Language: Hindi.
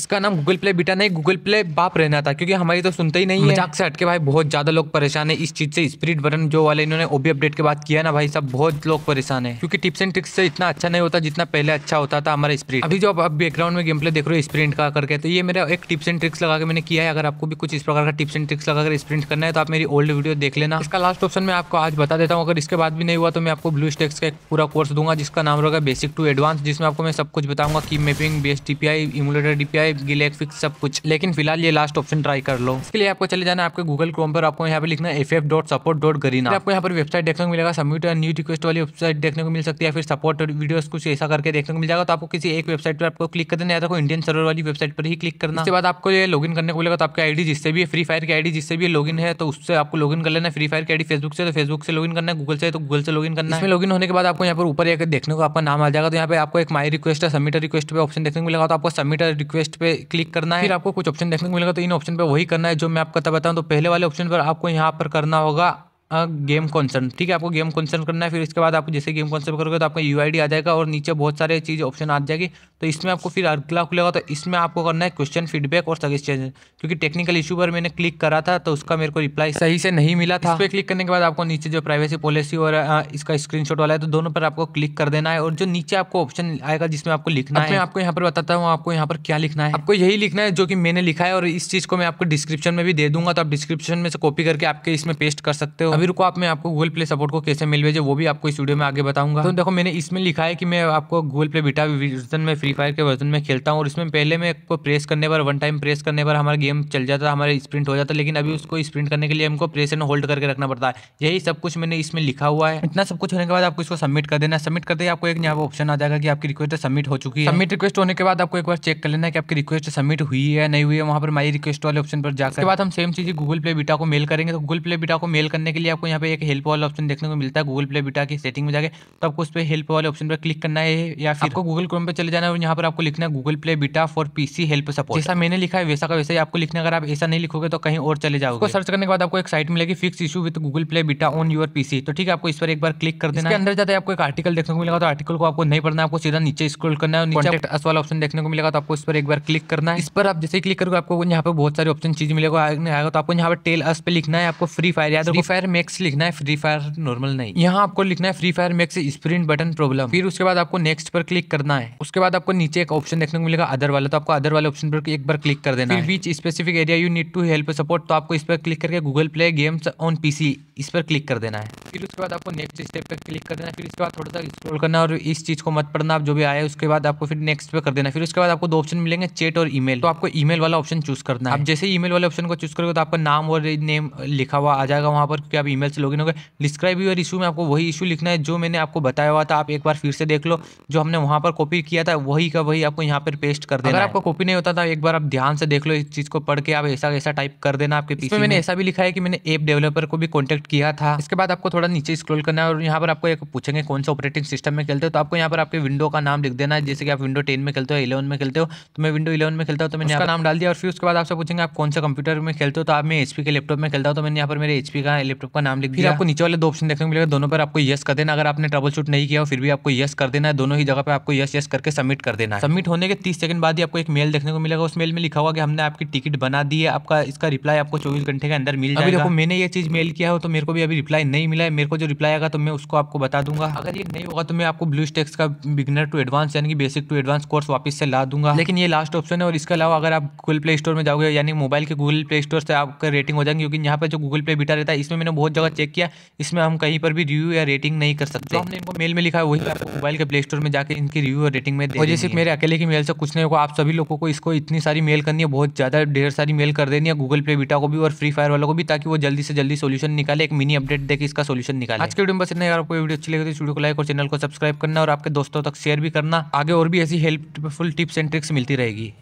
इसका नाम गूगल प्ले बीटा नहीं गूगल प्ले बाप रहना था क्योंकि हमारी तो सुनते ही नहीं है मजाक से हटके भाई बहुत ज़्यादा लोग परेशान है इस चीज़ से स्प्रिट बटन जो वाले इन्होंने ओबी अपडेट के बाद किया ना भाई सब बहुत लोग परेशान है क्योंकि टिप्स एंड ट्रिक्स से इतना अच्छा नहीं होता जितना पहले अच्छा होता था हमारा स्प्रिट अभी जो आप बैकग्राउंड में गेम प्ले देख रहे हो स्प्रिंट का करके तो ये मेरा एक टिप्स एंड ट्रिक्स लगा के मैंने किया है अगर आपको भी कुछ इस प्रकार का टिप्स एंड ट्रिक्स लगाकर स्प्रिंट करना है तो आप मेरी ओल्ड वीडियो देख लेना इसका लास्ट ऑप्शन मैं आपको आज बता देता हूँ अगर इसके बाद भी नहीं हुआ तो मैं आपको ब्लू स्टेक्स का एक पूरा कोर्स दूंगा जिसका नाम रहेगा बेसिक टू एडवांस जिसमें आपको मैं सब कुछ बताऊंगा की mapping best TPI emulator DPI है गिलेक फिक्स सब कुछ लेकिन फिलहाल ये लास्ट ऑप्शन ट्राई कर लो इसके लिए आपको चले जाना आपके गूगल क्रोम पर आपको यहाँ पे लिखना F F dot support dot Garena आपको यहाँ पर वेबसाइट देखने को मिलेगा सबमिट और न्यू रिक्वेस्ट वाली वेबसाइट देखने को मिल सकती है फिर सपोर्ट वीडियो कुछ ऐसा करके देखने को मिल जाएगा तो आपको किसी एक वेबसाइट पर आपको क्लिक कर देना या तो इंडियन सर्वर वाली वेबसाइट पर ही क्लिक करना उसके बाद आपको ये लॉगिन करने को मिलेगा तो आपकी आईडी जिससे भी फ्री फायर की आईडी जिससे भी लॉगिन है तो उससे आपको लॉगिन कर लेना फ्री फायर की आईडी फेसबुक से तो फेसबुक से लॉगिन करना है गूगल से तो गूगल से लॉगिन करना है इसमें लॉगिन होने के बाद आपको यहाँ पर ऊपर देखने को आपका नाम आ जाएगा तो यहाँ पे आपको एक माई रिक्वेस्ट है सबमिट रिक्वेस्ट पर ऑप्शन देखने को मिलेगा तो आपको सबमिट रिक्वेस्ट लिस्ट पे क्लिक करना है फिर आपको कुछ ऑप्शन देखने को मिलेगा तो इन ऑप्शन पर वही करना है जो मैं आपको बताऊँ तो पहले वाले ऑप्शन पर आपको यहाँ पर करना होगा गेम कॉन्सर्न ठीक है आपको गेम कॉन्सर्न करना है फिर इसके बाद आप जैसे गेम कॉन्सर्न करोगे तो आपका यू आ जाएगा और नीचे बहुत सारे चीज़ ऑप्शन आ जाएगी तो इसमें आपको फिर अगला खुलेगा तो इसमें आपको करना है क्वेश्चन फीडबैक और सजेशन क्योंकि टेक्निकल इशू पर मैंने क्लिक करा था तो उसका मेरे को रिप्लाई सही से नहीं मिला था उस पर क्लिक करने के बाद आपको नीचे जो प्राइवेसी पॉलिसी और इसका स्क्रीन वाला है तो दोनों पर आपको क्लिक कर देना है और जो नीचे आपको ऑप्शन आएगा जिसमें आपको लिखना है मैं आपको यहाँ पर बताता हूँ आपको यहाँ पर क्या लिखना है आपको यही लिखना है जो कि मैंने लिखा है और इस चीज़ को मैं आपको डिस्क्रिप्शन में भी दे दूंगा तो आप डिस्क्रिप्शन में से कॉपी करके आपके इसमें पेस्ट कर सकते हो अभी रुको आप मैं आपको गूगल प्ले सपोर्ट को कैसे मिल भेजे वो भी आपको इस वीडियो में आगे बताऊंगा तो देखो मैंने इसमें लिखा है कि मैं आपको गूगल प्ले बिटा वर्जन में फ्री फायर के वर्जन में खेलता हूँ और इसमें पहले मैं आपको प्रेस करने पर वन टाइम प्रेस करने पर हमारा गेम चल जाता है स्प्रिंट हो जाता है लेकिन अभी उसको स्प्रिंट करने के लिए हमको प्रेस एंड होल्ड करके रखना पड़ता है यही सब कुछ मैंने इसमें लिखा हुआ है इतना सब कुछ होने के बाद आपको इसको सबमिट कर देना सबमिट करते ही आपको एक यहाँ ऑप्शन आ जाएगा कि आपकी रिक्वेस्ट सबमिट हो चुकी है सबमिट रिक्वेस्ट होने के बाद आपको एक बार चेक कर लेना है कि आपकी रिक्वेस्ट सबमिट हुई है नहीं हुई है वहाँ पर माई रिक्वेस्ट वाले ऑप्शन पर जाकर बाद हम सेम चीज़ गूगल प्ले बीटा को मेल करेंगे तो गूगल प्ले बीटा को मेल करने के लिए लिए आपको यहाँ पे एक हेल्प वाला ऑप्शन देखने को मिलता है गूगल प्ले बीटा की सेटिंग में जाकर तो आपको उस पर हेल्प वाले ऑप्शन पर क्लिक करना है या फिर आपको गूगल क्रोम पर चले जाना है और यहाँ पर आपको लिखना है Google Play beta for PC help support जैसा मैंने लिखा है वैसा का वैसा ही आपको लिखना अगर आप ऐसा नहीं लिखोगे तो कहीं और चले जाओगे सर्च करने के बाद आपको एक साइट मिलेगी fix issue with Google Play beta on your PC तो ठीक है आपको इस पर एक बार क्लिक कर देना अंदर जाते आपको एक आर्टिकल देखने को मिलेगा तो आर्टिकल को आपको नहीं पढ़ना आपको सीधा नीचे स्क्रोल करना है नीचे अस वाला ऑप्शन देखने को मिलेगा तो आपको इस पर एक बार क्लिक करना है इस पर आप जैसे क्लिक करोगे आपको यहाँ पर बहुत सारे ऑप्शन चीज मिलेगा तो आपको यहाँ पर टेल अस पे लिखना है आपको फ्री फायर याद फ्री फायर में मैक्स लिखना है फ्री फायर नॉर्मल नहीं यहाँ आपको लिखना है Free Fire Max sprint button problem फिर उसके बाद आपको नेक्स्ट पर क्लिक करना है उसके बाद आपको नीचे एक ऑप्शन देखने को मिलेगा अदर वाला तो आपको अदर वाले ऑप्शन पर एक बार क्लिक कर देना है which specific area you need to help support तो आपको इस पर क्लिक करके Google Play Games on PC इस पर क्लिक कर देना है फिर उसके बाद आपको नेक्स्ट स्टेप पर क्लिक कर देना फिर इसके बाद थोड़ा सा स्क्रॉल करना और इस चीज़ को मत पढ़ना आप जो भी आया उसके बाद आपको फिर नेक्स्ट पे कर देना फिर उसके बाद आपको दो ऑप्शन मिलेंगे चेट और ईमेल तो आपको ईमेल वाला ऑप्शन चूज करना है आप जैसे ईमेल वाले ऑप्शन को चूज करोगे तो आपका नाम और नेम लिखा हुआ आ जाएगा वहाँ पर क्योंकि आप ईमेल से लॉगिन हो गए डिस्क्राइब यूर इशू में आपको वही इशू लिखना है जो मैंने आपको बताया हुआ था आप एक बार फिर से देख लो जो हमने वहाँ पर कॉपी किया था वही का वही आपको यहाँ पर पेस्ट कर देना अगर आपको कॉपी नहीं होता था तो एक बार आप ध्यान से देख लो इस चीज़ को पढ़ के आप ऐसा ऐसा टाइप कर देना आपके पीछे मैंने ऐसा भी लिखा है कि मैंने एप डेवलपर को भी कॉन्टैक्ट किया था इसके बाद आपको थोड़ा नीचे स्क्रोल करना है और यहाँ पर आपको एक पूछेंगे कौन सा ऑपरेटिंग सिस्टम में खेलते हो तो आपको यहाँ पर आपके विंडो का नाम लिख देना है जैसे कि आप विंडो टेन में खेलते हो इलेवन में खेलते हो तो मैं विंडो इलेवन में खेलता हूँ तो मैंने यहाँ नाम डाल दिया और फिर उसके बाद आपसे पूछेंगे आप कौन सा कंप्यूटर में खेलते हो तो आप मैं एचपी के लैपटॉप में खेलता हूँ तो मैंने यहाँ पर मेरे एचपी का लैपटॉप का नाम लिख दिया आपको नीचे वाले दो ऑप्शन देखने को मिलेगा दोनों पर आपको यस कर देना अगर आपने ट्रबल शूट नहीं किया फिर भी आपको यस कर देना है दोनों ही जगह पर आपको यस यस करके सबमिट कर देना है सबमिट होने के तीस सेकंड बाद ही आपको एक मेल देखने को मिलेगा उस मेल में लिखा हुआ कि हमने आपकी टिकट बना दी है आपका इसका रिप्लाई आपको चौबीस घंटे के अंदर मिल जाएगा मैंने ये चीज मेल किया हो तो मेरे को भी अभी रिप्लाई नहीं मिला है मेरे को जो रिप्लाई आएगा तो मैं उसको आपको बता दूंगा अगर ये नहीं होगा तो मैं आपको ब्लू स्टेक्स का बिगनर टू एडवांस यानी कि बेसिक टू एडवांस कोर्स वापस से ला दूंगा लेकिन ये लास्ट ऑप्शन है और इसके अलावा अगर आप गूगल प्ले स्टोर में जाओगे यानी मोबाइल के गूगल प्ले स्टोर से आपका रेटिंग हो जाएंगे क्योंकि यहाँ पर जो गूगल प्ले बीटा रहता है इसमें मैंने बहुत जगह चेक किया इसमें हम कहीं पर भी रिव्यू या रेटिंग नहीं कर सकते हमने इनको मेल में लिखा है वही मोबाइल के प्ले स्टोर में जाकर इनकी रिव्यू और रेटिंग में और जैसे मेरे अकेले की मेल से कुछ नहीं होगा आप सभी लोगों को इसको इतनी सारी मेल करनी है बहुत ज़्यादा ढेर सारी मेल कर देनी है गूगल प्ले बीटा को भी और फ्री फायर वालों को भी ताकि वो जल्दी से जल्दी सोल्यूशन निकाले एक मिनी अपडेट देकर इसका सोल्यूशन निकाला आज के वीडियो में बस इतना आपको वीडियो अच्छी लगे तो वीडियो को लाइक और चैनल को सब्सक्राइब करना और आपके दोस्तों तक शेयर भी करना आगे और भी ऐसी हेल्पफुल टिप्स एंड ट्रिक्स मिलती रहेगी